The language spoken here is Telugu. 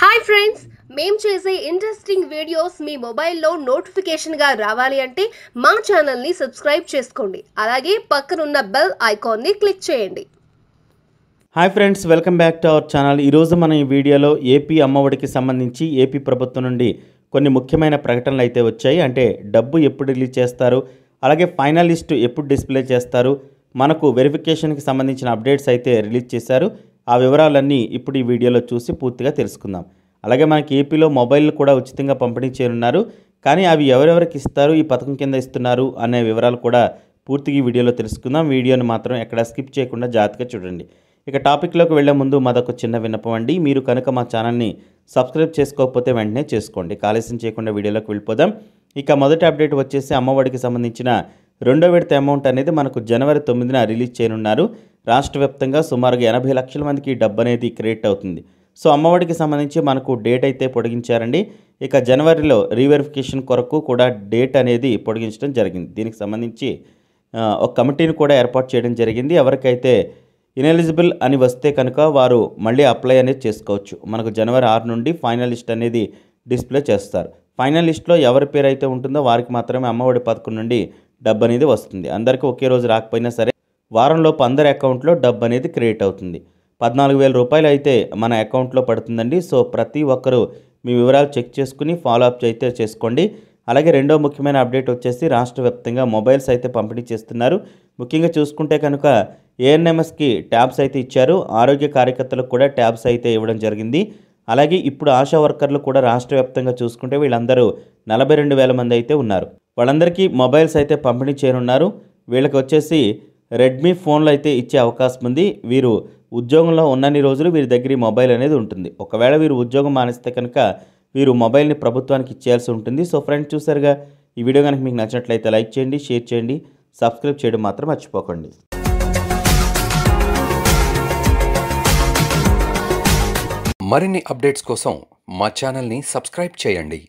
హాయ్ ఫ్రెండ్స్ మేం చేసే ఇంట్రెస్టింగ్ వీడియోస్ మీ మొబైల్లో నోటిఫికేషన్గా రావాలి అంటే మా ఛానల్ని సబ్స్క్రైబ్ చేసుకోండి అలాగే పక్కనున్న బెల్ ఐకాన్ని క్లిక్ చేయండి hi friends welcome back to our channel ఈరోజు మనం ఈ వీడియోలో ఏపీ అమ్మఒడికి సంబంధించి ఏపీ ప్రభుత్వం నుండి కొన్ని ముఖ్యమైన ప్రకటనలు అయితే వచ్చాయి అంటే డబ్బు ఎప్పుడు రిలీజ్ చేస్తారు అలాగే ఫైనలిస్ట్ ఎప్పుడు డిస్ప్లే చేస్తారు మనకు వెరిఫికేషన్కి సంబంధించిన అప్డేట్స్ అయితే రిలీజ్ చేశారు ఆ వివరాలన్నీ ఇప్పుడు ఈ వీడియోలో చూసి పూర్తిగా తెలుసుకుందాం అలాగే మనకి ఏపీలో మొబైల్ కూడా ఉచితంగా పంపిణీ చేయనున్నారు కానీ అవి ఎవరెవరికి ఇస్తారు ఈ పథకం కింద ఇస్తున్నారు అనే వివరాలు కూడా పూర్తిగా ఈ వీడియోలో తెలుసుకుందాం వీడియోని మాత్రం ఎక్కడ స్కిప్ చేయకుండా జాగ్రత్తగా చూడండి ఇక టాపిక్లోకి వెళ్లే ముందు మాదొక చిన్న విన్నపం అండి మీరు కనుక మా ఛానల్ని సబ్స్క్రైబ్ చేసుకోకపోతే వెంటనే చేసుకోండి కాలుష్యం చేయకుండా వీడియోలోకి వెళ్ళిపోదాం ఇక మొదటి అప్డేట్ వచ్చేసి అమ్మఒడికి సంబంధించిన రెండో విడత అమౌంట్ అనేది మనకు జనవరి తొమ్మిదిన రిలీజ్ చేయనున్నారు రాష్ట్ర వ్యాప్తంగా సుమారుగా ఎనభై లక్షల మందికి డబ్బు అనేది క్రియేట్ అవుతుంది సో అమ్మఒడికి సంబంధించి మనకు డేట్ అయితే పొడిగించారండి ఇక జనవరిలో రీవెరిఫికేషన్ కొరకు కూడా డేట్ అనేది పొడిగించడం జరిగింది దీనికి సంబంధించి ఒక కమిటీని కూడా ఏర్పాటు చేయడం జరిగింది ఎవరికైతే ఇనెలిజిబుల్ అని వస్తే కనుక వారు మళ్ళీ అప్లై అనేది చేసుకోవచ్చు మనకు జనవరి ఆరు నుండి ఫైనల్ లిస్ట్ అనేది డిస్ప్లే చేస్తారు ఫైనల్ లిస్ట్లో ఎవరి పేరు అయితే ఉంటుందో వారికి మాత్రమే అమ్మఒడి పథకం నుండి డబ్బు అనేది వస్తుంది అందరికీ ఒకే రోజు రాకపోయినా సరే వారంలోపు అందరి అకౌంట్లో డబ్బు అనేది క్రియేట్ అవుతుంది పద్నాలుగు వేల రూపాయలు అయితే మన అకౌంట్లో పడుతుందండి సో ప్రతి ఒక్కరూ మీ వివరాలు చెక్ చేసుకుని ఫాలో అప్ అయితే చేసుకోండి అలాగే రెండో ముఖ్యమైన అప్డేట్ వచ్చేసి రాష్ట్ర వ్యాప్తంగా మొబైల్స్ అయితే పంపిణీ చేస్తున్నారు ముఖ్యంగా చూసుకుంటే కనుక ఏఎన్ఎంఎస్కి ట్యాబ్స్ అయితే ఇచ్చారు ఆరోగ్య కార్యకర్తలకు కూడా ట్యాబ్స్ అయితే ఇవ్వడం జరిగింది అలాగే ఇప్పుడు ఆశా వర్కర్లు కూడా రాష్ట్ర వ్యాప్తంగా చూసుకుంటే వీళ్ళందరూ నలభై రెండు వేల మంది అయితే ఉన్నారు వాళ్ళందరికీ మొబైల్స్ అయితే పంపిణీ చేయనున్నారు వీళ్ళకి వచ్చేసి రెడ్మీ ఫోన్లు అయితే ఇచ్చే అవకాశం ఉంది వీరు ఉద్యోగంలో ఉన్నన్ని రోజులు వీరి దగ్గర మొబైల్ అనేది ఉంటుంది ఒకవేళ వీరు ఉద్యోగం మానేస్తే కనుక వీరు మొబైల్ని ప్రభుత్వానికి ఇచ్చేయాల్సి ఉంటుంది సో ఫ్రెండ్స్ చూసారుగా ఈ వీడియో కనుక మీకు నచ్చినట్లయితే లైక్ చేయండి షేర్ చేయండి సబ్స్క్రైబ్ చేయడం మాత్రం మర్చిపోకండి మరిన్ని అప్డేట్స్ కోసం మా ఛానల్ని సబ్స్క్రైబ్ చేయండి